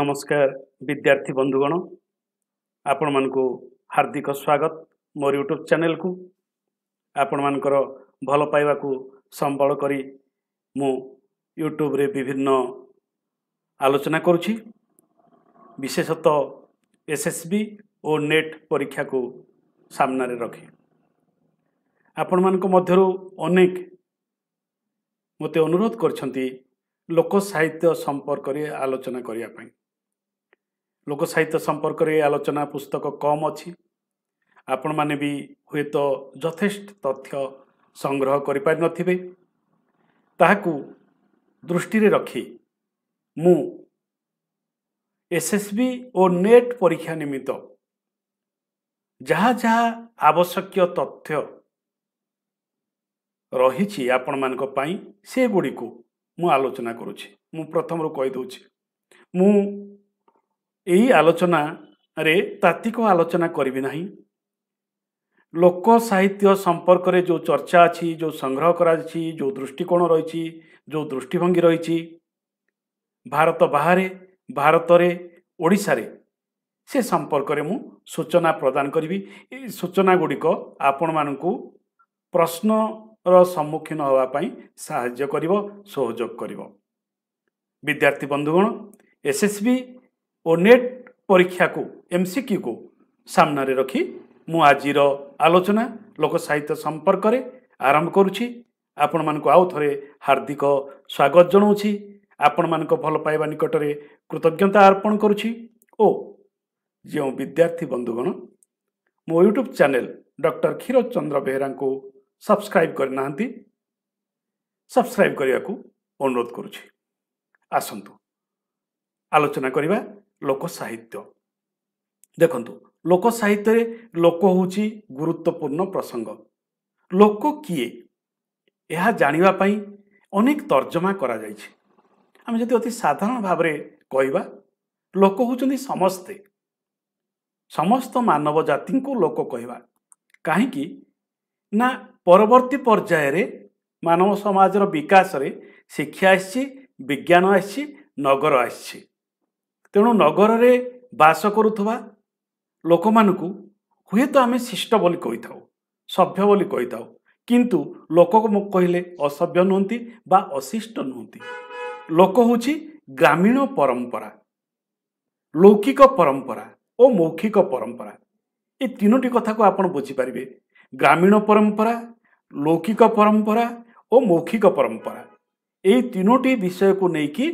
ନମସ୍କାର ବିଦ୍ୟାର୍ଥୀ ବନ୍ଧୁଗଣ ଆପଣମାନଙ୍କୁ ହାର୍ଦ୍ଦିକ ସ୍ୱାଗତ ମୋର ୟୁଟ୍ୟୁବ୍ ଚ୍ୟାନେଲକୁ ଆପଣମାନଙ୍କର ଭଲ ପାଇବାକୁ ସମ୍ବଳ କରି ମୁଁ ୟୁଟ୍ୟୁବରେ ବିଭିନ୍ନ ଆଲୋଚନା କରୁଛି ବିଶେଷତଃ ଏସ୍ ଏସ୍ ବି ଓ ନେଟ୍ ପରୀକ୍ଷାକୁ ସାମ୍ନାରେ ରଖେ ଆପଣମାନଙ୍କ ମଧ୍ୟରୁ ଅନେକ ମୋତେ ଅନୁରୋଧ କରିଛନ୍ତି ଲୋକ ସାହିତ୍ୟ ସମ୍ପର୍କରେ ଆଲୋଚନା କରିବା ପାଇଁ ଲୋକ ସାହିତ୍ୟ ସମ୍ପର୍କରେ ଆଲୋଚନା ପୁସ୍ତକ କମ୍ ଅଛି ଆପଣମାନେ ବି ହୁଏତ ଯଥେଷ୍ଟ ତଥ୍ୟ ସଂଗ୍ରହ କରିପାରିନଥିବେ ତାହାକୁ ଦୃଷ୍ଟିରେ ରଖି ମୁଁ ଏସ୍ ଏସ୍ ବି ଓ ନେଟ୍ ପରୀକ୍ଷା ନିମିତ୍ତ ଯାହା ଯାହା ଆବଶ୍ୟକୀୟ ତଥ୍ୟ ରହିଛି ଆପଣମାନଙ୍କ ପାଇଁ ସେଗୁଡ଼ିକୁ ମୁଁ ଆଲୋଚନା କରୁଛି ମୁଁ ପ୍ରଥମରୁ କହିଦେଉଛି ମୁଁ ଏହି ଆଲୋଚନାରେ ତାତ୍ତ୍ୱିକ ଆଲୋଚନା କରିବି ନାହିଁ ଲୋକ ସାହିତ୍ୟ ସମ୍ପର୍କରେ ଯେଉଁ ଚର୍ଚ୍ଚା ଅଛି ଯେଉଁ ସଂଗ୍ରହ କରାଯାଇଛି ଯେଉଁ ଦୃଷ୍ଟିକୋଣ ରହିଛି ଯେଉଁ ଦୃଷ୍ଟିଭଙ୍ଗୀ ରହିଛି ଭାରତ ବାହାରେ ଭାରତରେ ଓଡ଼ିଶାରେ ସେ ସମ୍ପର୍କରେ ମୁଁ ସୂଚନା ପ୍ରଦାନ କରିବି ଏହି ସୂଚନା ଗୁଡ଼ିକ ଆପଣମାନଙ୍କୁ ପ୍ରଶ୍ନ ର ସମ୍ମୁଖୀନ ହେବା ପାଇଁ ସାହାଯ୍ୟ କରିବ ସହଯୋଗ କରିବ ବିଦ୍ୟାର୍ଥୀ ବନ୍ଧୁଗଣ ବି ଓ ନେଟ୍ ପରୀକ୍ଷାକୁ କ୍ୟୁକୁ ସାମ୍ନାରେ ରଖି ମୁଁ ଆଜିର ଆଲୋଚନା ଲୋକ ସାହିତ୍ୟ ସମ୍ପର୍କରେ ଆରମ୍ଭ କରୁଛି ଆପଣମାନଙ୍କୁ ଆଉ ଥରେ ହାର୍ଦ୍ଦିକ ସ୍ୱାଗତ ଜଣାଉଛି ଆପଣମାନଙ୍କ ଭଲ ପାଇବା ନିକଟରେ କୃତଜ୍ଞତା ଅର୍ପଣ କରୁଛି ଓ ଯେଉଁ ବିଦ୍ୟାର୍ଥୀ ବନ୍ଧୁଗଣ ମୋ ୟୁଟ୍ୟୁବ୍ ଚ୍ୟାନେଲ୍ ଡକ୍ଟର କ୍ଷୀରଚନ୍ଦ୍ର ବେହେରାଙ୍କୁ ସବସ୍କ୍ରାଇବ୍ କରିନାହାନ୍ତି ସବସ୍କ୍ରାଇବ୍ କରିବାକୁ ଅନୁରୋଧ କରୁଛି ଆସନ୍ତୁ ଆଲୋଚନା କରିବା ଲୋକ ସାହିତ୍ୟ ଦେଖନ୍ତୁ ଲୋକ ସାହିତ୍ୟରେ ଲୋକ ହେଉଛି ଗୁରୁତ୍ୱପୂର୍ଣ୍ଣ ପ୍ରସଙ୍ଗ ଲୋକ କିଏ ଏହା ଜାଣିବା ପାଇଁ ଅନେକ ତର୍ଜମା କରାଯାଇଛି ଆମେ ଯଦି ଅତି ସାଧାରଣ ଭାବରେ କହିବା ଲୋକ ହେଉଛନ୍ତି ସମସ୍ତେ ସମସ୍ତ ମାନବ ଜାତିଙ୍କୁ ଲୋକ କହିବା କାହିଁକି ନା ପରବର୍ତ୍ତୀ ପର୍ଯ୍ୟାୟରେ ମାନବ ସମାଜର ବିକାଶରେ ଶିକ୍ଷା ଆସିଛି ବିଜ୍ଞାନ ଆସିଛି ନଗର ଆସିଛି ତେଣୁ ନଗରରେ ବାସ କରୁଥିବା ଲୋକମାନଙ୍କୁ ହୁଏତ ଆମେ ଶିଷ୍ଟ ବୋଲି କହିଥାଉ ସଭ୍ୟ ବୋଲି କହିଥାଉ କିନ୍ତୁ ଲୋକ କହିଲେ ଅସଭ୍ୟ ନୁହନ୍ତି ବା ଅଶିଷ୍ଟ ନୁହନ୍ତି ଲୋକ ହେଉଛି ଗ୍ରାମୀଣ ପରମ୍ପରା ଲୌକିକ ପରମ୍ପରା ଓ ମୌଖିକ ପରମ୍ପରା ଏ ତିନୋଟି କଥାକୁ ଆପଣ ବୁଝିପାରିବେ ଗ୍ରାମୀଣ ପରମ୍ପରା ଲୌକିକ ପରମ୍ପରା ଓ ମୌଖିକ ପରମ୍ପରା ଏହି ତିନୋଟି ବିଷୟକୁ ନେଇକି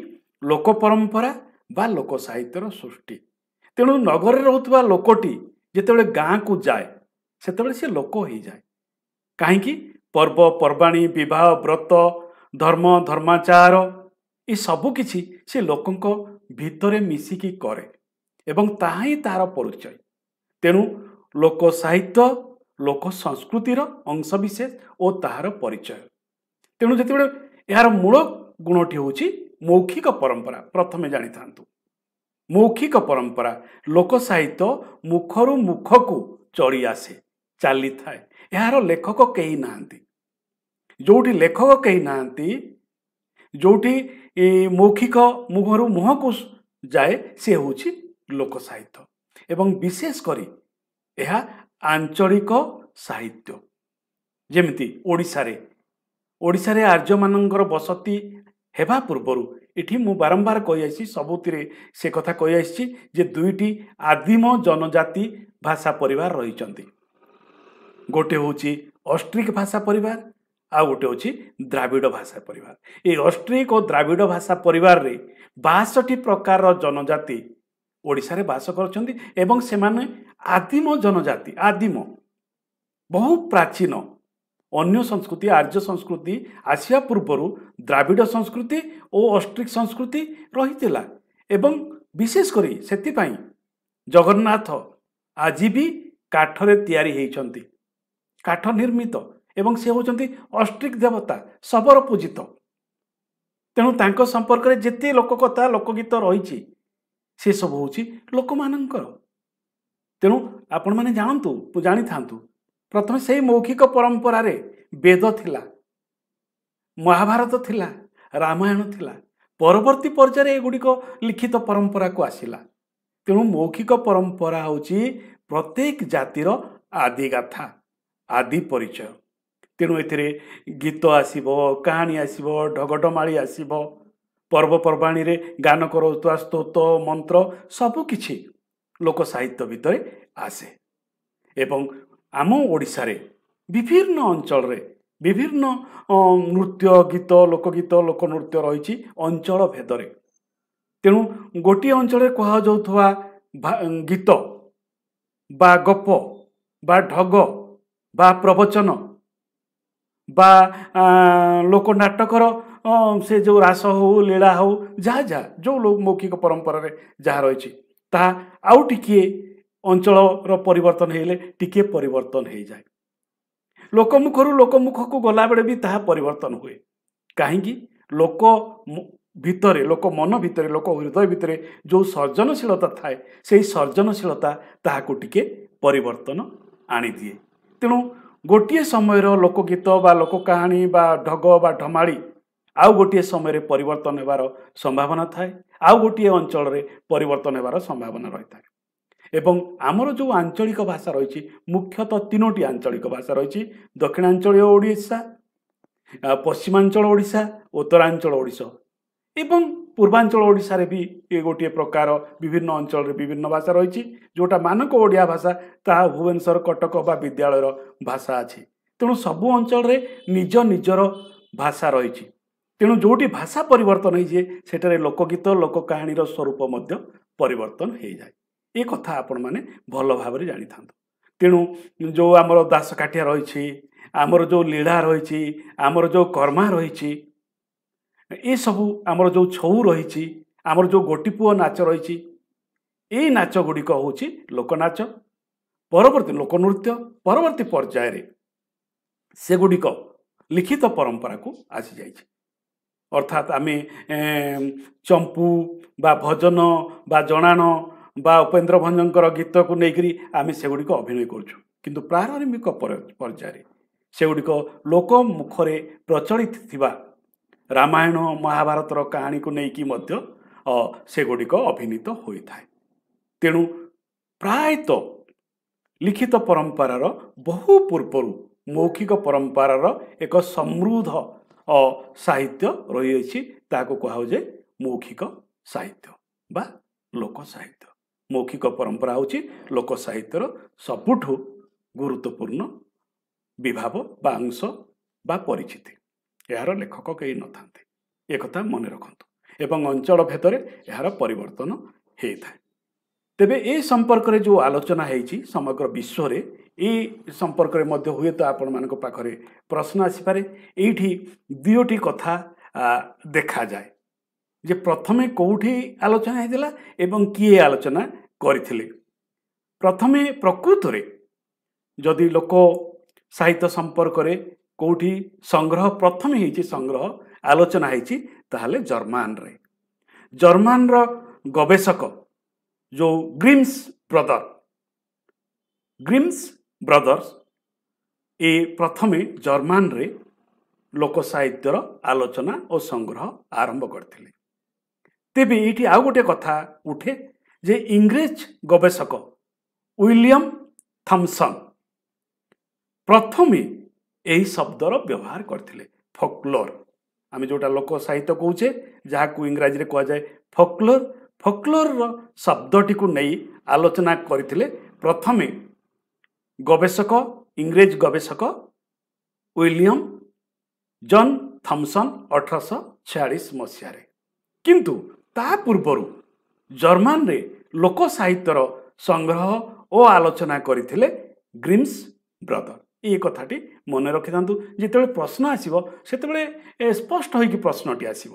ଲୋକ ପରମ୍ପରା ବା ଲୋକ ସାହିତ୍ୟର ସୃଷ୍ଟି ତେଣୁ ନଗରରେ ରହୁଥିବା ଲୋକଟି ଯେତେବେଳେ ଗାଁକୁ ଯାଏ ସେତେବେଳେ ସେ ଲୋକ ହୋଇଯାଏ କାହିଁକି ପର୍ବପର୍ବାଣି ବିବାହ ବ୍ରତ ଧର୍ମ ଧର୍ମାଚାର ଏସବୁ କିଛି ସେ ଲୋକଙ୍କ ଭିତରେ ମିଶିକି କରେ ଏବଂ ତାହା ହିଁ ତାହାର ପରିଚୟ ତେଣୁ ଲୋକ ସାହିତ୍ୟ ଲୋକ ସଂସ୍କୃତିର ଅଂଶବିଶେଷ ଓ ତାହାର ପରିଚୟ ତେଣୁ ଯେତେବେଳେ ଏହାର ମୂଳ ଗୁଣଟି ହେଉଛି ମୌଖିକ ପରମ୍ପରା ପ୍ରଥମେ ଜାଣିଥାନ୍ତୁ ମୌଖିକ ପରମ୍ପରା ଲୋକ ସାହିତ୍ୟ ମୁଖରୁ ମୁଖକୁ ଚଳି ଆସେ ଚାଲିଥାଏ ଏହାର ଲେଖକ କେହି ନାହାନ୍ତି ଯେଉଁଠି ଲେଖକ କେହି ନାହାନ୍ତି ଯେଉଁଠି ମୌଖିକ ମୁହଁରୁ ମୁହଁକୁ ଯାଏ ସେ ହେଉଛି ଲୋକ ସାହିତ୍ୟ ଏବଂ ବିଶେଷ କରି ଏହା ଆଞ୍ଚଳିକ ସାହିତ୍ୟ ଯେମିତି ଓଡ଼ିଶାରେ ଓଡ଼ିଶାରେ ଆର୍ଯ୍ୟମାନଙ୍କର ବସତି ହେବା ପୂର୍ବରୁ ଏଠି ମୁଁ ବାରମ୍ବାର କହିଆସିଛି ସବୁଥିରେ ସେ କଥା କହିଆସିଛି ଯେ ଦୁଇଟି ଆଦିମ ଜନଜାତି ଭାଷା ପରିବାର ରହିଛନ୍ତି ଗୋଟିଏ ହେଉଛି ଅଷ୍ଟ୍ରିକ ଭାଷା ପରିବାର ଆଉ ଗୋଟିଏ ହେଉଛି ଦ୍ରାବିଡ଼ ଭାଷା ପରିବାର ଏ ଅଷ୍ଟ୍ରିକ ଓ ଦ୍ରାବିଡ଼ ଭାଷା ପରିବାରରେ ବାଷଠି ପ୍ରକାରର ଜନଜାତି ଓଡ଼ିଶାରେ ବାସ କରୁଛନ୍ତି ଏବଂ ସେମାନେ ଆଦିମ ଜନଜାତି ଆଦିମ ବହୁ ପ୍ରାଚୀନ ଅନ୍ୟ ସଂସ୍କୃତି ଆର୍ଯ୍ୟ ସଂସ୍କୃତି ଆସିବା ପୂର୍ବରୁ ଦ୍ରାବିଡ଼ ସଂସ୍କୃତି ଓ ଅଷ୍ଟ୍ରିକ ସଂସ୍କୃତି ରହିଥିଲା ଏବଂ ବିଶେଷ କରି ସେଥିପାଇଁ ଜଗନ୍ନାଥ ଆଜି ବି କାଠରେ ତିଆରି ହେଇଛନ୍ତି କାଠ ନିର୍ମିତ ଏବଂ ସେ ହେଉଛନ୍ତି ଅଷ୍ଟ୍ରିକ ଦେବତା ଶବର ପୂଜିତ ତେଣୁ ତାଙ୍କ ସମ୍ପର୍କରେ ଯେତେ ଲୋକକଥା ଲୋକଗୀତ ରହିଛି ସେସବୁ ହେଉଛି ଲୋକମାନଙ୍କର ତେଣୁ ଆପଣମାନେ ଜାଣନ୍ତୁ ଜାଣିଥାନ୍ତୁ ପ୍ରଥମେ ସେଇ ମୌଖିକ ପରମ୍ପରାରେ ବେଦ ଥିଲା ମହାଭାରତ ଥିଲା ରାମାୟଣ ଥିଲା ପରବର୍ତ୍ତୀ ପର୍ଯ୍ୟାୟରେ ଏଗୁଡ଼ିକ ଲିଖିତ ପରମ୍ପରାକୁ ଆସିଲା ତେଣୁ ମୌଖିକ ପରମ୍ପରା ହେଉଛି ପ୍ରତ୍ୟେକ ଜାତିର ଆଦି ଗାଥା ଆଦି ପରିଚୟ ତେଣୁ ଏଥିରେ ଗୀତ ଆସିବ କାହାଣୀ ଆସିବ ଢଗଢମାଳି ଆସିବ ପର୍ବପର୍ବାଣୀରେ ଗାନ କରାଉଥିବା ସ୍ତୋତ ମନ୍ତ୍ର ସବୁକିଛି ଲୋକ ସାହିତ୍ୟ ଭିତରେ ଆସେ ଏବଂ ଆମ ଓଡ଼ିଶାରେ ବିଭିନ୍ନ ଅଞ୍ଚଳରେ ବିଭିନ୍ନ ନୃତ୍ୟ ଗୀତ ଲୋକଗୀତ ଲୋକନୃତ୍ୟ ରହିଛି ଅଞ୍ଚଳ ଭେଦରେ ତେଣୁ ଗୋଟିଏ ଅଞ୍ଚଳରେ କୁହାଯାଉଥିବା ଗୀତ ବା ଗପ ବା ଢଗ ବା ପ୍ରବଚନ ବା ଲୋକ ନାଟକର ସେ ଯେଉଁ ରାସ ହଉ ଲୀଳା ହଉ ଯାହା ଯାହା ଯେଉଁ ମୌଖିକ ପରମ୍ପରାରେ ଯାହା ରହିଛି ତାହା ଆଉ ଟିକିଏ ଅଞ୍ଚଳର ପରିବର୍ତ୍ତନ ହେଇଗଲେ ଟିକିଏ ପରିବର୍ତ୍ତନ ହେଇଯାଏ ଲୋକମୁଖରୁ ଲୋକମୁଖକୁ ଗଲାବେଳେ ବି ତାହା ପରିବର୍ତ୍ତନ ହୁଏ କାହିଁକି ଲୋକ ଭିତରେ ଲୋକ ମନ ଭିତରେ ଲୋକ ହୃଦୟ ଭିତରେ ଯେଉଁ ସର୍ଜନଶୀଳତା ଥାଏ ସେହି ସର୍ଜନଶୀଳତା ତାହାକୁ ଟିକିଏ ପରିବର୍ତ୍ତନ ଆଣିଦିଏ ତେଣୁ ଗୋଟିଏ ସମୟର ଲୋକଗୀତ ବା ଲୋକ କାହାଣୀ ବା ଢଗ ବା ଢମାଳି ଆଉ ଗୋଟିଏ ସମୟରେ ପରିବର୍ତ୍ତନ ହେବାର ସମ୍ଭାବନା ଥାଏ ଆଉ ଗୋଟିଏ ଅଞ୍ଚଳରେ ପରିବର୍ତ୍ତନ ହେବାର ସମ୍ଭାବନା ରହିଥାଏ ଏବଂ ଆମର ଯେଉଁ ଆଞ୍ଚଳିକ ଭାଷା ରହିଛି ମୁଖ୍ୟତଃ ତିନୋଟି ଆଞ୍ଚଳିକ ଭାଷା ରହିଛି ଦକ୍ଷିଣାଞ୍ଚଳୀୟ ଓଡ଼ିଶା ପଶ୍ଚିମାଞ୍ଚଳ ଓଡ଼ିଶା ଉତ୍ତରାଞ୍ଚଳ ଓଡ଼ିଶା ଏବଂ ପୂର୍ବାଞ୍ଚଳ ଓଡ଼ିଶାରେ ବି ଏ ଗୋଟିଏ ପ୍ରକାର ବିଭିନ୍ନ ଅଞ୍ଚଳରେ ବିଭିନ୍ନ ଭାଷା ରହିଛି ଯେଉଁଟା ମାନକ ଓଡ଼ିଆ ଭାଷା ତାହା ଭୁବନେଶ୍ୱର କଟକ ବା ବିଦ୍ୟାଳୟର ଭାଷା ଅଛି ତେଣୁ ସବୁ ଅଞ୍ଚଳରେ ନିଜ ନିଜର ଭାଷା ରହିଛି ତେଣୁ ଯେଉଁଠି ଭାଷା ପରିବର୍ତ୍ତନ ହୋଇଯାଏ ସେଠାରେ ଲୋକଗୀତ ଲୋକ କାହାଣୀର ସ୍ୱରୂପ ମଧ୍ୟ ପରିବର୍ତ୍ତନ ହୋଇଯାଏ ଏ କଥା ଆପଣମାନେ ଭଲ ଭାବରେ ଜାଣିଥାନ୍ତୁ ତେଣୁ ଯେଉଁ ଆମର ଦାସକାଠିଆ ରହିଛି ଆମର ଯେଉଁ ଲୀଳା ରହିଛି ଆମର ଯେଉଁ କର୍ମା ରହିଛି ଏସବୁ ଆମର ଯେଉଁ ଛଉ ରହିଛି ଆମର ଯେଉଁ ଗୋଟିପୁଅ ନାଚ ରହିଛି ଏଇ ନାଚ ଗୁଡ଼ିକ ହେଉଛି ଲୋକନାଚ ପରବର୍ତ୍ତୀ ଲୋକନୃତ୍ୟ ପରବର୍ତ୍ତୀ ପର୍ଯ୍ୟାୟରେ ସେଗୁଡ଼ିକ ଲିଖିତ ପରମ୍ପରାକୁ ଆସିଯାଇଛି ଅର୍ଥାତ୍ ଆମେ ଚମ୍ପୁ ବା ଭଜନ ବା ଜଣାଣ ବା ଉପେନ୍ଦ୍ର ଭଞ୍ଜଙ୍କର ଗୀତକୁ ନେଇକରି ଆମେ ସେଗୁଡ଼ିକ ଅଭିନୟ କରୁଛୁ କିନ୍ତୁ ପ୍ରାରମ୍ଭିକ ପର୍ଯ୍ୟାୟରେ ସେଗୁଡ଼ିକ ଲୋକ ମୁଖରେ ପ୍ରଚଳିତ ଥିବା ରାମାୟଣ ମହାଭାରତର କାହାଣୀକୁ ନେଇକି ମଧ୍ୟ ସେଗୁଡ଼ିକ ଅଭିନୀତ ହୋଇଥାଏ ତେଣୁ ପ୍ରାୟତଃ ଲିଖିତ ପରମ୍ପରାର ବହୁ ପୂର୍ବରୁ ମୌଖିକ ପରମ୍ପରାର ଏକ ସମୃଦ୍ଧ ସାହିତ୍ୟ ରହିଅଛି ତାହାକୁ କୁହାଯାଏ ମୌଖିକ ସାହିତ୍ୟ ବା ଲୋକ ସାହିତ୍ୟ ମୌଖିକ ପରମ୍ପରା ହେଉଛି ଲୋକ ସାହିତ୍ୟର ସବୁଠୁ ଗୁରୁତ୍ୱପୂର୍ଣ୍ଣ ବିଭାବ ବା ଅଂଶ ବା ପରିଚିତି ଏହାର ଲେଖକ କେହି ନଥାନ୍ତି ଏକଥା ମନେ ରଖନ୍ତୁ ଏବଂ ଅଞ୍ଚଳ ଭେଦରେ ଏହାର ପରିବର୍ତ୍ତନ ହେଇଥାଏ ତେବେ ଏ ସମ୍ପର୍କରେ ଯେଉଁ ଆଲୋଚନା ହେଇଛି ସମଗ୍ର ବିଶ୍ୱରେ এই সম্পর্কରେ ମଧ୍ୟ ହୁଏତ ଆପଣମାନଙ୍କ ପାଖରେ ପ୍ରଶ୍ନ ଆସିପାରେ ଏଇଠି ଦୁଇଟି କଥା ଦେଖାଯାଏ ଯେ ପ୍ରଥମେ କେଉଁଠି ଆଲୋଚନା ହେଇଥିଲା ଏବଂ କିଏ ଆଲୋଚନା କରିଥିଲେ ପ୍ରଥମେ ପ୍ରକୃତରେ ଯଦି ଲୋକ ସାହିତ୍ୟ ସମ୍ପର୍କରେ କେଉଁଠି ସଂଗ୍ରହ ପ୍ରଥମେ ହେଇଛି ସଂଗ୍ରହ ଆଲୋଚନା ହେଇଛି ତାହେଲେ ଜର୍ମାନରେ ଜର୍ମାନର ଗବେଷକ ଯେଉଁ ଗ୍ରିମ୍ସ ବ୍ରଦର ଗ୍ରିମ୍ସ ବ୍ରଦର୍ସ ଏ ପ୍ରଥମେ ଜର୍ମାନରେ ଲୋକ ସାହିତ୍ୟର ଆଲୋଚନା ଓ ସଂଗ୍ରହ ଆରମ୍ଭ କରିଥିଲେ ତେବେ ଏଇଠି ଆଉ ଗୋଟିଏ କଥା ଉଠେ ଯେ ଇଂରେଜ ଗବେଷକ ୱିଲିୟମ୍ ଥମ୍ସନ୍ ପ୍ରଥମେ ଏହି ଶବ୍ଦର ବ୍ୟବହାର କରିଥିଲେ ଫକ୍ଲୋର ଆମେ ଯେଉଁଟା ଲୋକ ସାହିତ୍ୟ କହୁଛେ ଯାହାକୁ ଇଂରାଜୀରେ କୁହାଯାଏ ଫକ୍ଲୋର ଫକ୍ଲୋରର ଶବ୍ଦଟିକୁ ନେଇ ଆଲୋଚନା କରିଥିଲେ ପ୍ରଥମେ ଗବେଷକ ଇଂରେଜ ଗବେଷକ ୱିଲିୟମ୍ ଜନ୍ ଥମ୍ସନ୍ ଅଠରଶହ ଛୟାଳିଶ ମସିହାରେ କିନ୍ତୁ ତା ପୂର୍ବରୁ ଜର୍ମାନରେ ଲୋକ ସାହିତ୍ୟର ସଂଗ୍ରହ ଓ ଆଲୋଚନା କରିଥିଲେ ଗ୍ରୀମ୍ସ ବ୍ରଦର ଏ କଥାଟି ମନେ ରଖିଥାନ୍ତୁ ଯେତେବେଳେ ପ୍ରଶ୍ନ ଆସିବ ସେତେବେଳେ ସ୍ପଷ୍ଟ ହୋଇକି ପ୍ରଶ୍ନଟି ଆସିବ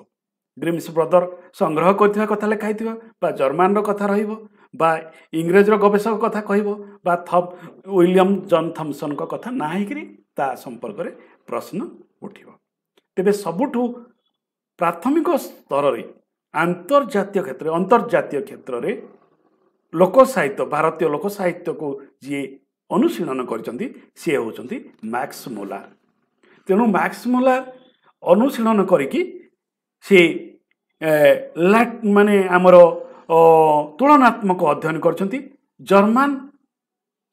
ଗ୍ରୀମ୍ସ ବ୍ରଦର ସଂଗ୍ରହ କରିଥିବା କଥା ଲେଖା ହେଇଥିବା ବା ଜର୍ମାନର କଥା ରହିବ ବା ଇଂରେଜର ଗବେଷକ କଥା କହିବ ବା ଥମ୍ ୱିଲିୟମ୍ ଜନ୍ ଥମ୍ସନ୍ଙ୍କ କଥା ନା ହେଇକିରି ତା ସମ୍ପର୍କରେ ପ୍ରଶ୍ନ ଉଠିବ ତେବେ ସବୁଠୁ ପ୍ରାଥମିକ ସ୍ତରରେ ଆନ୍ତର୍ଜାତୀୟ କ୍ଷେତ୍ରରେ ଅନ୍ତର୍ଜାତୀୟ କ୍ଷେତ୍ରରେ ଲୋକ ସାହିତ୍ୟ ଭାରତୀୟ ଲୋକ ସାହିତ୍ୟକୁ ଯିଏ ଅନୁଶୀଳନ କରିଛନ୍ତି ସିଏ ହେଉଛନ୍ତି ମ୍ୟାକ୍ସ ମୋଲାର ତେଣୁ ମ୍ୟାକ୍ସ ମୋଲାର ଅନୁଶୀଳନ କରିକି ସେ ମାନେ ଆମର ତୁଳନାତ୍ମକ ଅଧ୍ୟୟନ କରିଛନ୍ତି ଜର୍ମାନ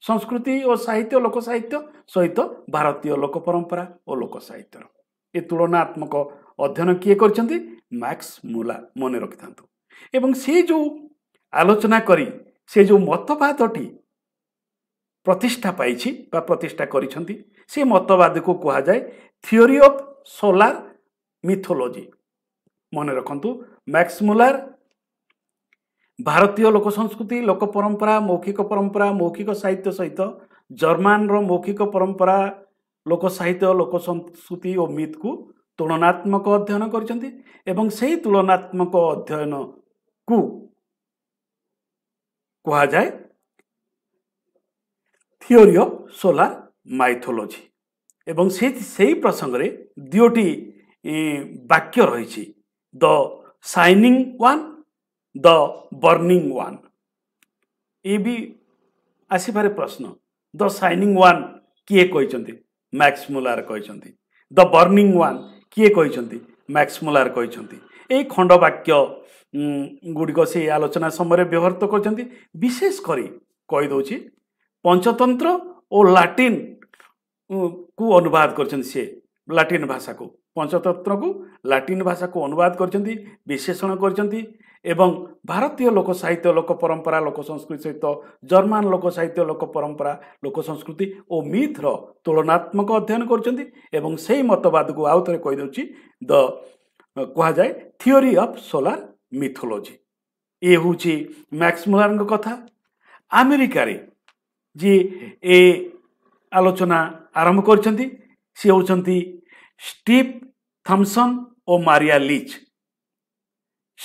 ସଂସ୍କୃତି ଓ ସାହିତ୍ୟ ଲୋକ ସାହିତ୍ୟ ସହିତ ଭାରତୀୟ ଲୋକ ପରମ୍ପରା ଓ ଲୋକ ସାହିତ୍ୟର ଏ ତୁଳନାତ୍ମକ ଅଧ୍ୟୟନ କିଏ କରିଛନ୍ତି ମାର୍କ୍ସ ମୁଲା ମନେ ରଖିଥାନ୍ତୁ ଏବଂ ସେ ଯେଉଁ ଆଲୋଚନା କରି ସେ ଯେଉଁ ମତବାଦଟି ପ୍ରତିଷ୍ଠା ପାଇଛି ବା ପ୍ରତିଷ୍ଠା କରିଛନ୍ତି ସେ ମତବାଦକୁ କୁହାଯାଏ ଥିଓରି ଅଫ୍ ସୋଲାର ମିଥୋଲୋଜି ମନେ ରଖନ୍ତୁ ମ୍ୟାକ୍ସ ମୁଲାର ଭାରତୀୟ ଲୋକ ସଂସ୍କୃତି ଲୋକ ପରମ୍ପରା ମୌଖିକ ପରମ୍ପରା ମୌଖିକ ସାହିତ୍ୟ ସହିତ ଜର୍ମାନର ମୌଖିକ ପରମ୍ପରା ଲୋକ ସାହିତ୍ୟ ଲୋକ ସଂସ୍କୃତି ଓ ମିଥକୁ ତୁଳନାତ୍ମକ ଅଧ୍ୟୟନ କରିଛନ୍ତି ଏବଂ ସେହି ତୁଳନାତ୍ମକ ଅଧ୍ୟୟନକୁ କୁହାଯାଏ ଥିଓରି ଅଫ୍ ସୋଲାର ମାଇଥୋଲୋଜି ଏବଂ ସେ ସେହି ପ୍ରସଙ୍ଗରେ ଦୁଇଟି ବାକ୍ୟ ରହିଛି the shining one the burning one ଏ ବି ଆସିପାରେ ପ୍ରଶ୍ନ ଦ ସାଇନିଂ ୱାନ୍ କିଏ କହିଛନ୍ତି ମ୍ୟାକ୍ସ ମୁଲାର କହିଛନ୍ତି ଦ ବର୍ଣ୍ଣିଂ ୱାନ୍ କିଏ କହିଛନ୍ତି ମ୍ୟାକ୍ସ ମୁଲାର କହିଛନ୍ତି ଏହି ଖଣ୍ଡବାକ୍ୟ ଗୁଡ଼ିକ ସେ ଆଲୋଚନା ସମୟରେ ବ୍ୟବହୃତ କରିଛନ୍ତି ବିଶେଷ କରି କହିଦେଉଛି ପଞ୍ଚତନ୍ତ୍ର ଓ ଲାଟିନ୍ କୁ ଅନୁବାଦ କରିଛନ୍ତି ସିଏ ଲାଟିନ୍ ଭାଷାକୁ ପଞ୍ଚତନ୍ତ୍ରକୁ ଲାଟିନ୍ ଭାଷାକୁ ଅନୁବାଦ କରିଛନ୍ତି ବିଶେଷଣ କରିଛନ୍ତି ଏବଂ ଭାରତୀୟ ଲୋକ ସାହିତ୍ୟ ଲୋକ ପରମ୍ପରା ଲୋକ ସଂସ୍କୃତି ସହିତ ଜର୍ମାନ ଲୋକ ସାହିତ୍ୟ ଲୋକ ପରମ୍ପରା ଲୋକ ସଂସ୍କୃତି ଓ ମିଥ୍ର ତୁଳନାତ୍ମକ ଅଧ୍ୟୟନ କରିଛନ୍ତି ଏବଂ ସେହି ମତବାଦକୁ ଆଉ ଥରେ କହିଦେଉଛି ଦ କୁହାଯାଏ ଥିଓରି ଅଫ୍ ସୋଲାର ମିଥୋଲୋଜି ଇଏ ହେଉଛି ମ୍ୟାକ୍ସ ମୁଲାରଙ୍କ କଥା ଆମେରିକାରେ ଯିଏ ଏ ଆଲୋଚନା ଆରମ୍ଭ କରିଛନ୍ତି ସିଏ ହେଉଛନ୍ତି ଷ୍ଟିଭ୍ ଥମ୍ସନ୍ ଓ ମାରିଆ ଲିଚ୍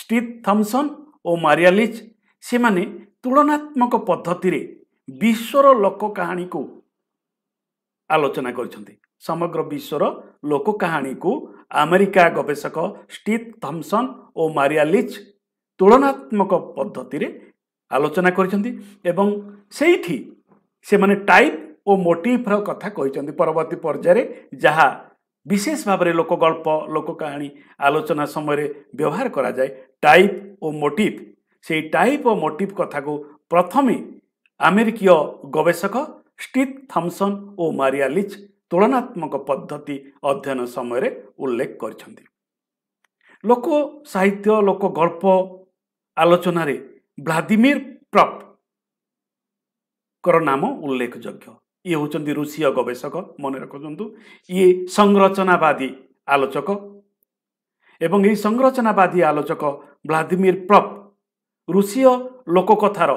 ଷ୍ଟିଭ୍ ଥମ୍ସନ୍ ଓ ମାରିଆଲିଚ୍ ସେମାନେ ତୁଳନାତ୍ମକ ପଦ୍ଧତିରେ ବିଶ୍ୱର ଲୋକ କାହାଣୀକୁ ଆଲୋଚନା କରିଛନ୍ତି ସମଗ୍ର ବିଶ୍ୱର ଲୋକ କାହାଣୀକୁ ଆମେରିକା ଗବେଷକ ଷ୍ଟିଭ୍ ଥମ୍ସନ୍ ଓ ମାରିଆଲିଚ୍ ତୁଳନାତ୍ମକ ପଦ୍ଧତିରେ ଆଲୋଚନା କରିଛନ୍ତି ଏବଂ ସେଇଠି ସେମାନେ ଟାଇପ୍ ଓ ମୋଟିଭ୍ର କଥା କହିଛନ୍ତି ପରବର୍ତ୍ତୀ ପର୍ଯ୍ୟାୟରେ ଯାହା ବିଶେଷ ଭାବରେ ଲୋକ ଗଳ୍ପ ଲୋକ କାହାଣୀ ଆଲୋଚନା ସମୟରେ ବ୍ୟବହାର କରାଯାଏ ଟାଇପ୍ ଓ ମୋଟିଭ୍ ସେଇ ଟାଇପ୍ ଓ ମୋଟିଭ୍ କଥାକୁ ପ୍ରଥମେ ଆମେରିକୀୟ ଗବେଷକ ଷ୍ଟିଥ୍ ଥମ୍ସନ୍ ଓ ମାରିଆ ଲିଚ୍ ତୁଳନାତ୍ମକ ପଦ୍ଧତି ଅଧ୍ୟୟନ ସମୟରେ ଉଲ୍ଲେଖ କରିଛନ୍ତି ଲୋକ ସାହିତ୍ୟ ଲୋକ ଗଳ୍ପ ଆଲୋଚନାରେ ଭ୍ଲାଦିମିର୍ ପ୍ରପ୍ଙ୍କର ନାମ ଉଲ୍ଲେଖଯୋଗ୍ୟ ଇଏ ହେଉଛନ୍ତି ରୁଷୀୟ ଗବେଷକ ମନେ ରଖନ୍ତୁ ଇଏ ସଂରଚନାବାଦୀ ଆଲୋଚକ ଏବଂ ଏହି ସଂରଚନାବାଦୀ ଆଲୋଚକ ଭ୍ଲାଦିମିର ପ୍ରପ୍ ରୁଷୀୟ ଲୋକକଥାର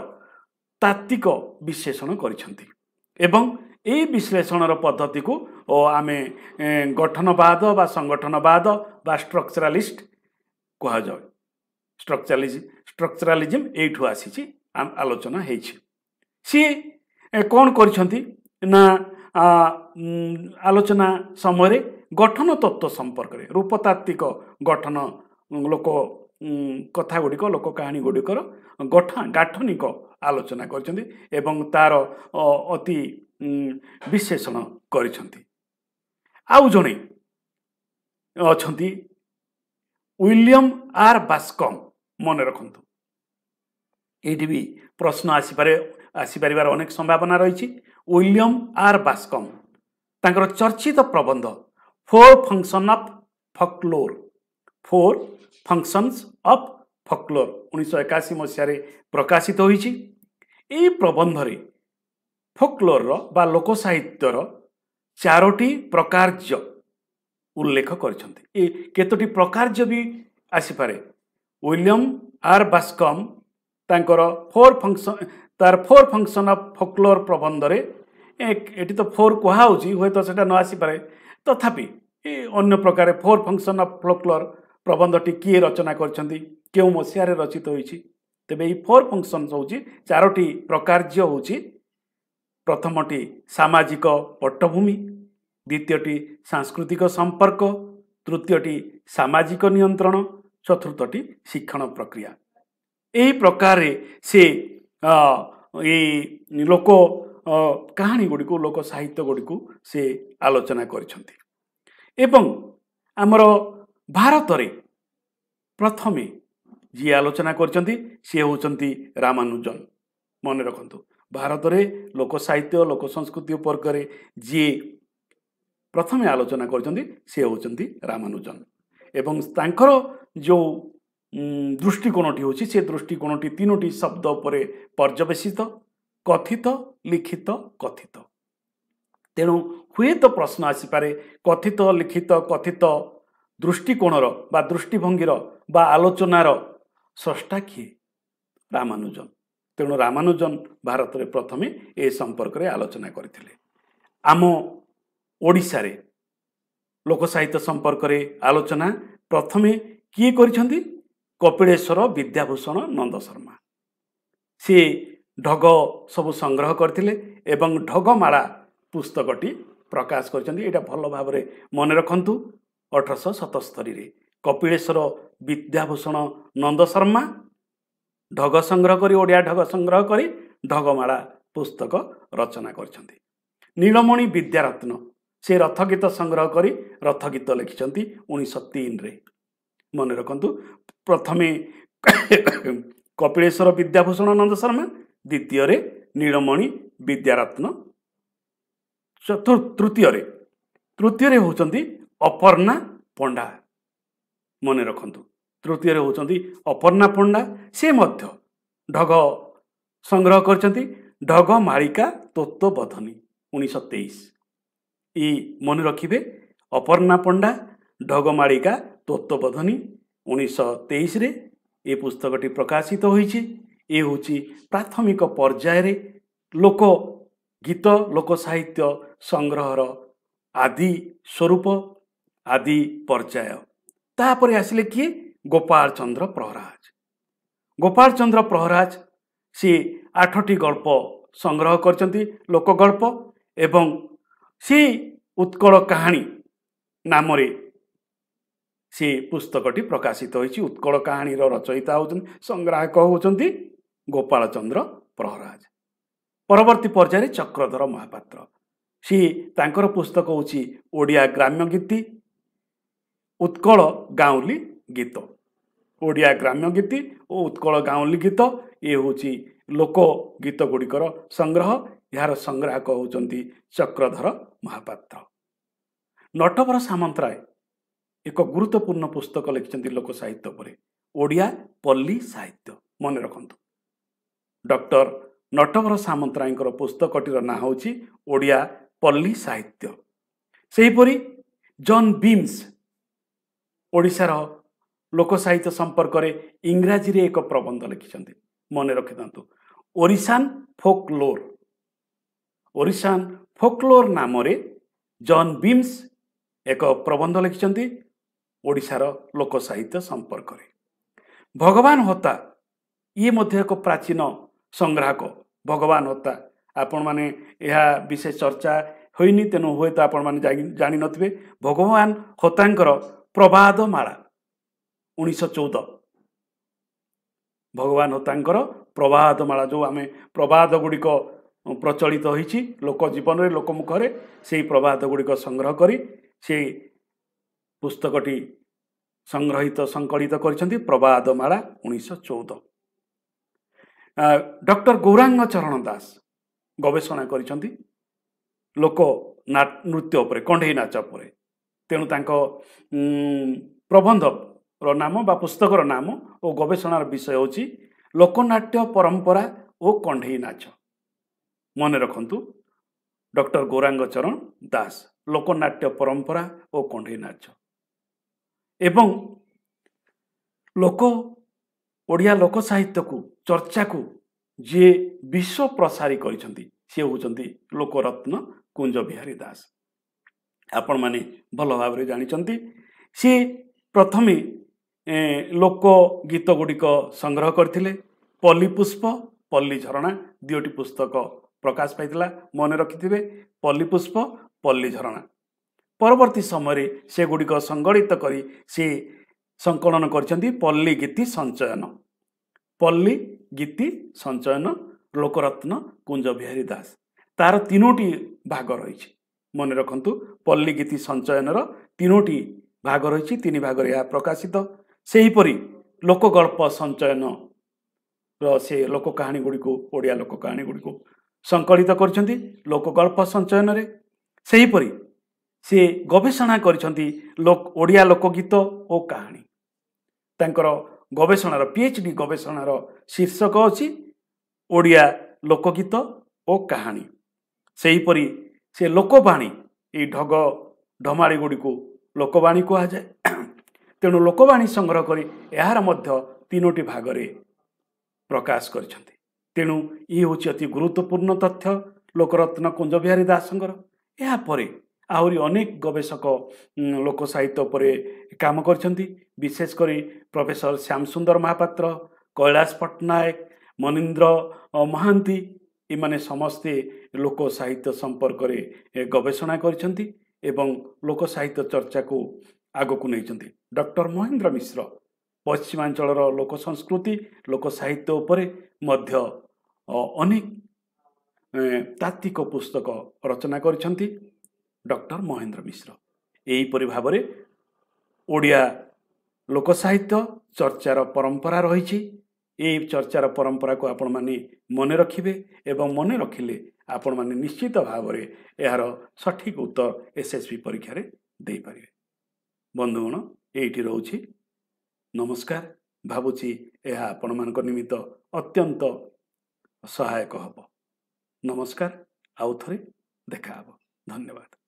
ତାତ୍ତ୍ୱିକ ବିଶ୍ଳେଷଣ କରିଛନ୍ତି ଏବଂ ଏହି ବିଶ୍ଳେଷଣର ପଦ୍ଧତିକୁ ଓ ଆମେ ଗଠନବାଦ ବା ସଂଗଠନବାଦ ବା ଷ୍ଟ୍ରକ୍ଚରାଲିଷ୍ଟ କୁହାଯାଏ ଷ୍ଟ୍ରକ୍ଚରାଲିଜି ଷ୍ଟ୍ରକ୍ଚରାଲିଜିମ୍ ଏଇଠୁ ଆସିଛି ଆଲୋଚନା ହେଇଛି ସିଏ କ'ଣ କରିଛନ୍ତି ନା ଆଲୋଚନା ସମୟରେ ଗଠନ ତତ୍ତ୍ୱ ସମ୍ପର୍କରେ ରୂପତାତ୍ତ୍ୱିକ ଗଠନ ଲୋକ କଥା ଗୁଡ଼ିକ ଲୋକ କାହାଣୀ ଗୁଡ଼ିକର ଗଠା ଗାଠନିକ ଆଲୋଚନା କରିଛନ୍ତି ଏବଂ ତା'ର ଅତି ବିଶ୍ଳେଷଣ କରିଛନ୍ତି ଆଉ ଜଣେ ଅଛନ୍ତି ୱିଲିୟମ୍ ଆର୍ ବାସ୍କମ୍ ମନେ ରଖନ୍ତୁ ଏଇଠି ବି ପ୍ରଶ୍ନ ଆସିପାରେ ଆସିପାରିବାର ଅନେକ ସମ୍ଭାବନା ରହିଛି ୱିଲିୟମ୍ ଆର୍ ବାସ୍କମ୍ ତାଙ୍କର ଚର୍ଚ୍ଚିତ ପ୍ରବନ୍ଧ four function of folklore four functions of folklore 1981 ମସିହାରେ ପ୍ରକାଶିତ ହୋଇଛି ଏହି ପ୍ରବନ୍ଧରେ ଫୋକ୍ଲୋରର ବା ଲୋକ ସାହିତ୍ୟର ଚାରୋଟି ପ୍ରକାର୍ଯ୍ୟ ଉଲ୍ଲେଖ କରିଛନ୍ତି ଏ କେତୋଟି ପ୍ରକାର୍ଯ୍ୟ ବି ଆସିପାରେ ୱିଲିୟମ୍ ଆର୍ ବାସ୍କମ୍ ତାଙ୍କର ଫୋର୍ ଫଙ୍କସନ୍ ତାର ଫୋର୍ ଫଙ୍କସନ୍ ଅଫ୍ ଫୋକ୍ଲୋର ପ୍ରବନ୍ଧରେ ଏଠି ତ ଫୋର୍ କୁହାହେଉଛି ହୁଏତ ସେଇଟା ନ ଆସିପାରେ ତଥାପି ଏ ଅନ୍ୟ ପ୍ରକାରେ ଫୋର୍ ଫଙ୍କସନ୍ ଅଫ୍ ଫ୍ଲୋକ୍ଲୋର ପ୍ରବନ୍ଧଟି କିଏ ରଚନା କରିଛନ୍ତି କେଉଁ ମସିହାରେ ରଚିତ ହୋଇଛି ତେବେ ଏହି ଫୋର୍ ଫଙ୍କସନ୍ ହେଉଛି ଚାରୋଟି ପ୍ରକାର୍ଯ୍ୟ ହେଉଛି ପ୍ରଥମଟି ସାମାଜିକ ପଟଭୂମି ଦ୍ୱିତୀୟଟି ସାଂସ୍କୃତିକ ସମ୍ପର୍କ ତୃତୀୟଟି ସାମାଜିକ ନିୟନ୍ତ୍ରଣ ଚତୁର୍ଥଟି ଶିକ୍ଷଣ ପ୍ରକ୍ରିୟା ଏହି ପ୍ରକାରରେ ସେ ଏଇ ଲୋକ କାହାଣୀ ଗୁଡ଼ିକୁ ଲୋକ ସାହିତ୍ୟ ଗୁଡ଼ିକୁ ସେ ଆଲୋଚନା କରିଛନ୍ତି ଏବଂ ଆମର ଭାରତରେ ପ୍ରଥମେ ଯିଏ ଆଲୋଚନା କରିଛନ୍ତି ସିଏ ହେଉଛନ୍ତି ରାମାନୁଜନ ମନେ ରଖନ୍ତୁ ଭାରତରେ ଲୋକ ସାହିତ୍ୟ ଲୋକ ସଂସ୍କୃତି ଉପର୍କରେ ଯିଏ ପ୍ରଥମେ ଆଲୋଚନା କରିଛନ୍ତି ସେ ହେଉଛନ୍ତି ରାମାନୁଜନ ଏବଂ ତାଙ୍କର ଯେଉଁ ଦୃଷ୍ଟିକୋଣଟି ହେଉଛି ସେ ଦୃଷ୍ଟିକୋଣଟି ତିନୋଟି ଶବ୍ଦ ଉପରେ ପର୍ଯ୍ୟବେସିତ କଥିତ ଲିଖିତ କଥିତ ତେଣୁ ହୁଏତ ପ୍ରଶ୍ନ ଆସିପାରେ କଥିତ ଲିଖିତ କଥିତ ଦୃଷ୍ଟିକୋଣର ବା ଦୃଷ୍ଟିଭଙ୍ଗୀର ବା ଆଲୋଚନାର ସ୍ରଷ୍ଟା କିଏ ରାମାନୁଜନ ତେଣୁ ରାମାନୁଜନ ଭାରତରେ ପ୍ରଥମେ ଏ ସମ୍ପର୍କରେ ଆଲୋଚନା କରିଥିଲେ ଆମ ଓଡ଼ିଶାରେ ଲୋକ ସାହିତ୍ୟ ସମ୍ପର୍କରେ ଆଲୋଚନା ପ୍ରଥମେ କିଏ କରିଛନ୍ତି କପିଳେଶ୍ୱର ବିଦ୍ୟାଭୂଷଣ ନନ୍ଦ ଶର୍ମା ସିଏ ଢଗ ସବୁ ସଂଗ୍ରହ କରିଥିଲେ ଏବଂ ଢଗମାଳା ପୁସ୍ତକଟି ପ୍ରକାଶ କରିଛନ୍ତି ଏଇଟା ଭଲ ଭାବରେ ମନେ ରଖନ୍ତୁ ଅଠରଶହ ସତସ୍ତରୀରେ କପିଳେଶ୍ୱର ବିଦ୍ୟାଭୂଷଣ ନନ୍ଦ ଶର୍ମା ଢଗ ସଂଗ୍ରହ କରି ଓଡ଼ିଆ ଢଗ ସଂଗ୍ରହ କରି ଢଗମାଳା ପୁସ୍ତକ ରଚନା କରିଛନ୍ତି ନୀଳମଣି ବିଦ୍ୟାରତ୍ନ ସେ ରଥଗୀତ ସଂଗ୍ରହ କରି ରଥଗୀତ ଲେଖିଛନ୍ତି ଉଣେଇଶହ ତିନିରେ ମନେ ରଖନ୍ତୁ ପ୍ରଥମେ କପିଳେଶ୍ୱର ବିଦ୍ୟାଭୂଷଣ ନନ୍ଦ ଶର୍ମା ଦ୍ୱିତୀୟରେ ନୀଳମଣି ବିଦ୍ୟାରତ୍ନ ତୃତୀୟରେ ତୃତୀୟରେ ହେଉଛନ୍ତି ଅପର୍ଣ୍ଣା ପଣ୍ଡା ମନେ ରଖନ୍ତୁ ତୃତୀୟରେ ହେଉଛନ୍ତି ଅପର୍ଣ୍ଣା ପଣ୍ଡା ସେ ମଧ୍ୟ ଢଗ ସଂଗ୍ରହ କରିଛନ୍ତି ଢଗ ମାଳିକା ତୋତ୍ତବୋଧନୀ ଉଣେଇଶହ ତେଇଶ ଇ ମନେ ରଖିବେ ଅପର୍ଣ୍ଣା ପଣ୍ଡା ଢଗ ମାଳିକା ତୋତ୍ତବୋଧନୀ ଉଣେଇଶହ ତେଇଶରେ ଏ ପୁସ୍ତକଟି ପ୍ରକାଶିତ ହୋଇଛି ଏ ହେଉଛି ପ୍ରାଥମିକ ପର୍ଯ୍ୟାୟରେ ଲୋକ ଗୀତ ଲୋକ ସାହିତ୍ୟ ସଂଗ୍ରହର ଆଦି ସ୍ୱରୂପ ଆଦି ପର୍ଯ୍ୟାୟ ତାପରେ ଆସିଲେ କିଏ ଗୋପାଳ ଚନ୍ଦ୍ର ପ୍ରହରାଜ ଗୋପାଳ ଚନ୍ଦ୍ର ପ୍ରହରାଜ ସିଏ ଆଠଟି ଗଳ୍ପ ସଂଗ୍ରହ କରିଛନ୍ତି ଲୋକଗଳ୍ପ ଏବଂ ସେ ଉତ୍କଳ କାହାଣୀ ନାମରେ ସେ ପୁସ୍ତକଟି ପ୍ରକାଶିତ ହୋଇଛି ଉତ୍କଳ କାହାଣୀର ରଚୟିତା ହେଉଛନ୍ତି ସଂଗ୍ରାହକ ହେଉଛନ୍ତି ଗୋପାଳଚନ୍ଦ୍ର ପ୍ରହରାଜ ପରବର୍ତ୍ତୀ ପର୍ଯ୍ୟାୟରେ ଚକ୍ରଧର ମହାପାତ୍ର ସେ ତାଙ୍କର ପୁସ୍ତକ ହେଉଛି ଓଡ଼ିଆ ଗ୍ରାମ୍ୟ ଗୀତି ଉତ୍କଳ ଗାଉଁଲି ଗୀତ ଓଡ଼ିଆ ଗ୍ରାମ୍ୟ ଗୀତି ଓ ଉତ୍କଳ ଗାଉଁଲି ଗୀତ ଏ ହେଉଛି ଲୋକ ଗୀତ ଗୁଡ଼ିକର ସଂଗ୍ରହ ଏହାର ସଂଗ୍ରାହକ ହେଉଛନ୍ତି ଚକ୍ରଧର ମହାପାତ୍ର ନଟବର ସାମନ୍ତରାୟ ଏକ ଗୁରୁତ୍ୱପୂର୍ଣ୍ଣ ପୁସ୍ତକ ଲେଖିଛନ୍ତି ଲୋକ ସାହିତ୍ୟ ଉପରେ ଓଡ଼ିଆ ପଲ୍ଲୀ ସାହିତ୍ୟ ମନେ ରଖନ୍ତୁ ଡକ୍ଟର ନଟବର ସାମନ୍ତରାୟଙ୍କର ପୁସ୍ତକଟିର ନାଁ ହେଉଛି ଓଡ଼ିଆ ପଲ୍ଲୀ ସାହିତ୍ୟ ସେହିପରି ଜନ୍ ବିମ୍ସ ଓଡ଼ିଶାର ଲୋକ ସାହିତ୍ୟ ସମ୍ପର୍କରେ ଇଂରାଜୀରେ ଏକ ପ୍ରବନ୍ଧ ଲେଖିଛନ୍ତି ମନେ ରଖିଥାନ୍ତୁ ଓରିଶାନ୍ ଫୋକ୍ଲୋର ଓରିଶାନ୍ ଫୋକ୍ଲୋର ନାମରେ ଜନ୍ ବିମ୍ସ ଏକ ପ୍ରବନ୍ଧ ଲେଖିଛନ୍ତି ଓଡ଼ିଶାର ଲୋକ ସାହିତ୍ୟ ସମ୍ପର୍କରେ ଭଗବାନ ହତା ଇଏ ମଧ୍ୟ ଏକ ପ୍ରାଚୀନ ସଂଗ୍ରାହକ ଭଗବାନ ହତା ଆପଣମାନେ ଏହା ବିଶେଷ ଚର୍ଚ୍ଚା ହୋଇନି ତେଣୁ ହୁଏତ ଆପଣମାନେ ଜାଣିନଥିବେ ଭଗବାନ ହୋତାଙ୍କର ପ୍ରବାଦମାଳା ଉଣେଇଶହ ଚଉଦ ଭଗବାନ ହୋତାଙ୍କର ପ୍ରବାଦମାଳା ଯେଉଁ ଆମେ ପ୍ରବାଦ ଗୁଡ଼ିକ ପ୍ରଚଳିତ ହୋଇଛି ଲୋକ ଜୀବନରେ ଲୋକ ମୁଖରେ ସେହି ପ୍ରବାଦ ଗୁଡ଼ିକ ସଂଗ୍ରହ କରି ସେ ପୁସ୍ତକଟି ସଂଗ୍ରହିତ ସଂକଳିତ କରିଛନ୍ତି ପ୍ରବାଦ ମାଳା ଉଣେଇଶହ ଚଉଦ ଡକ୍ଟର ଗୌରାଙ୍ଗ ଚରଣ ଦାସ ଗବେଷଣା କରିଛନ୍ତି ଲୋକ ନା ନୃତ୍ୟ ଉପରେ କଣ୍ଢେଇ ନାଚ ଉପରେ ତେଣୁ ତାଙ୍କ ପ୍ରବନ୍ଧର ନାମ ବା ପୁସ୍ତକର ନାମ ଓ ଗବେଷଣାର ବିଷୟ ହେଉଛି ଲୋକନାଟ୍ୟ ପରମ୍ପରା ଓ କଣ୍ଢେଇ ନାଚ ମନେ ରଖନ୍ତୁ ଡକ୍ଟର ଗୌରାଙ୍ଗ ଚରଣ ଦାସ ଲୋକନାଟ୍ୟ ପରମ୍ପରା ଓ କଣ୍ଢେଇ ନାଚ ଏବଂ ଲୋକ ଓଡ଼ିଆ ଲୋକ ସାହିତ୍ୟକୁ ଚର୍ଚ୍ଚାକୁ ଯିଏ ବିଶ୍ୱ ପ୍ରସାରୀ କରିଛନ୍ତି ସିଏ ହେଉଛନ୍ତି ଲୋକରତ୍ନ କୁଞ୍ଜ ବିହାରୀ ଦାସ ଆପଣମାନେ ଭଲ ଭାବରେ ଜାଣିଛନ୍ତି ସିଏ ପ୍ରଥମେ ଲୋକ ଗୀତ ଗୁଡ଼ିକ ସଂଗ୍ରହ କରିଥିଲେ ପଲ୍ଲୀପୁଷ୍ପ ପଲ୍ଲୀ ଝରଣା ଦୁଇଟି ପୁସ୍ତକ ପ୍ରକାଶ ପାଇଥିଲା ମନେ ରଖିଥିବେ ପଲ୍ଲୀପୁଷ୍ପ ପଲ୍ଲୀ ଝରଣା ପରବର୍ତ୍ତୀ ସମୟରେ ସେଗୁଡ଼ିକ ସଂଗଠିତ କରି ସେ ସଙ୍କଳନ କରିଛନ୍ତି ପଲ୍ଲୀ ଗୀତି ସଞ୍ଚୟନ ପଲ୍ଲୀ ଗୀତି ସଞ୍ଚୟନ ଲୋକରତ୍ନ କୁଞ୍ଜବିହାରୀ ଦାସ ତାର ତିନୋଟି ଭାଗ ରହିଛି ମନେ ରଖନ୍ତୁ ପଲ୍ଲୀ ଗୀତି ସଞ୍ଚୟନର ତିନୋଟି ଭାଗ ରହିଛି ତିନି ଭାଗରେ ଏହା ପ୍ରକାଶିତ ସେହିପରି ଲୋକଗଳ୍ପ ସଞ୍ଚୟନର ସେ ଲୋକ କାହାଣୀ ଗୁଡ଼ିକୁ ଓଡ଼ିଆ ଲୋକ କାହାଣୀ ଗୁଡ଼ିକୁ ସଂକଳିତ କରିଛନ୍ତି ଲୋକଗଳ୍ପ ସଞ୍ଚୟନରେ ସେହିପରି ସେ ଗବେଷଣା କରିଛନ୍ତି ଲୋ ଓଡ଼ିଆ ଲୋକଗୀତ ଓ କାହାଣୀ ତାଙ୍କର ଗବେଷଣାର ପି ଏଚ୍ ଡି ଗବେଷଣାର ଶୀର୍ଷକ ଅଛି ଓଡ଼ିଆ ଲୋକଗୀତ ଓ କାହାଣୀ ସେହିପରି ସେ ଲୋକବାଣୀ ଏଇ ଢଗ ଢମାଳୀ ଗୁଡ଼ିକୁ ଲୋକବାଣୀ କୁହାଯାଏ ତେଣୁ ଲୋକବାଣୀ ସଂଗ୍ରହ କରି ଏହାର ମଧ୍ୟ ତିନୋଟି ଭାଗରେ ପ୍ରକାଶ କରିଛନ୍ତି ତେଣୁ ଇଏ ହେଉଛି ଅତି ଗୁରୁତ୍ୱପୂର୍ଣ୍ଣ ତଥ୍ୟ ଲୋକରତ୍ନ କୁଞ୍ଜବିହାରୀ ଦାସଙ୍କର ଏହାପରେ ଆହୁରି ଅନେକ ଗବେଷକ ଲୋକ ସାହିତ୍ୟ ଉପରେ କାମ କରିଛନ୍ତି ବିଶେଷ କରି ପ୍ରଫେସର ଶ୍ୟାମ ସୁନ୍ଦର ମହାପାତ୍ର କୈଳାସ ପଟ୍ଟନାୟକ ମନୀନ୍ଦ୍ର ମହାନ୍ତି ଏମାନେ ସମସ୍ତେ ଲୋକ ସାହିତ୍ୟ ସମ୍ପର୍କରେ ଗବେଷଣା କରିଛନ୍ତି ଏବଂ ଲୋକ ସାହିତ୍ୟ ଚର୍ଚ୍ଚାକୁ ଆଗକୁ ନେଇଛନ୍ତି ଡକ୍ଟର ମହେନ୍ଦ୍ର ମିଶ୍ର ପଶ୍ଚିମାଞ୍ଚଳର ଲୋକ ସଂସ୍କୃତି ଲୋକ ସାହିତ୍ୟ ଉପରେ ମଧ୍ୟ ଅନେକ ତାତ୍ତ୍ୱିକ ପୁସ୍ତକ ରଚନା କରିଛନ୍ତି ଡକ୍ଟର ମହେନ୍ଦ୍ର ମିଶ୍ର ଏହିପରି ଭାବରେ ଓଡ଼ିଆ ଲୋକସାହିତ୍ୟ ଚର୍ଚ୍ଚାର ପରମ୍ପରା ରହିଛି ଏହି ଚର୍ଚ୍ଚାର ପରମ୍ପରାକୁ ଆପଣମାନେ ମନେ ରଖିବେ ଏବଂ ମନେ ରଖିଲେ ଆପଣମାନେ ନିଶ୍ଚିତ ଭାବରେ ଏହାର ସଠିକ ଉତ୍ତର ଏସ୍ ଏସ୍ ବି ପରୀକ୍ଷାରେ ଦେଇପାରିବେ ବନ୍ଧୁଗଣ ଏଇଠି ରହୁଛି ନମସ୍କାର ଭାବୁଛି ଏହା ଆପଣମାନଙ୍କ ନିମିତ୍ତ ଅତ୍ୟନ୍ତ ସହାୟକ ହେବ ନମସ୍କାର ଆଉ ଥରେ ଦେଖା ହେବ ଧନ୍ୟବାଦ